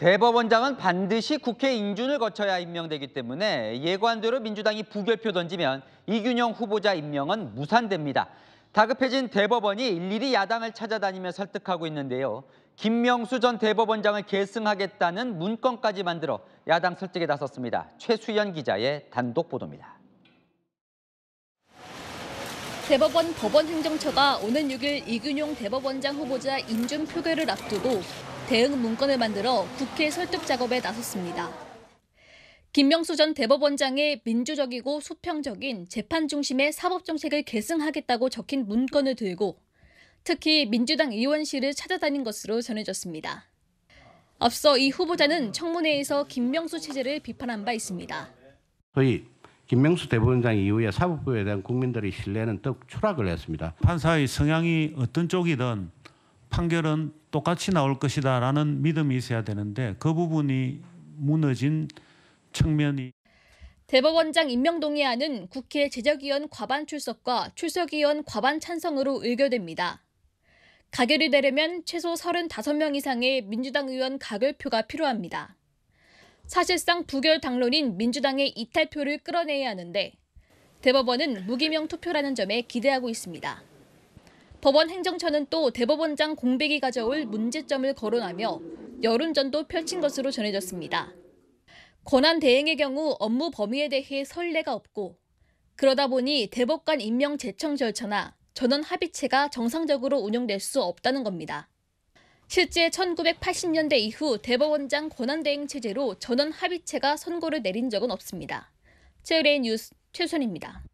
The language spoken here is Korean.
대법원장은 반드시 국회 인준을 거쳐야 임명되기 때문에 예관대로 민주당이 부결표 던지면 이균영 후보자 임명은 무산됩니다. 다급해진 대법원이 일일이 야당을 찾아다니며 설득하고 있는데요. 김명수 전 대법원장을 계승하겠다는 문건까지 만들어 야당 설득에 나섰습니다. 최수연 기자의 단독 보도입니다. 대법원 법원행정처가 오는 6일 이균용 대법원장 후보자 인준 표결을 앞두고 대응 문건을 만들어 국회 설득 작업에 나섰습니다. 김명수 전 대법원장의 민주적이고 수평적인 재판 중심의 사법 정책을 계승하겠다고 적힌 문건을 들고 특히 민주당 의원실을 찾아다닌 것으로 전해졌습니다. 앞서 이 후보자는 청문회에서 김명수 체제를 비판한 바 있습니다. 소위 김명수 대법원장 이후에 사법부에 대한 국민들의 신뢰는 더 추락을 했습니다. 판사의 성향이 어떤 쪽이든 판결은 똑같이 나올 것이다라는 믿음이 있어야 되는데 그 부분이 무너진 측면이 대법원장 임명 동의안은 국회 제적위원 과반 출석과 출석위원 과반 찬성으로 의결됩니다. 가결이 되려면 최소 35명 이상의 민주당 의원 가결표가 필요합니다. 사실상 부결 당론인 민주당의 이탈표를 끌어내야 하는데 대법원은 무기명 투표라는 점에 기대하고 있습니다. 법원 행정처는 또 대법원장 공백이 가져올 문제점을 거론하며 여론전도 펼친 것으로 전해졌습니다. 권한 대행의 경우 업무 범위에 대해 선례가 없고 그러다 보니 대법관 임명 제청 절차나 전원 합의체가 정상적으로 운영될 수 없다는 겁니다. 실제 1980년대 이후 대법원장 권한대행 체제로 전원 합의체가 선고를 내린 적은 없습니다. 최의뢰 뉴스 최선입니다.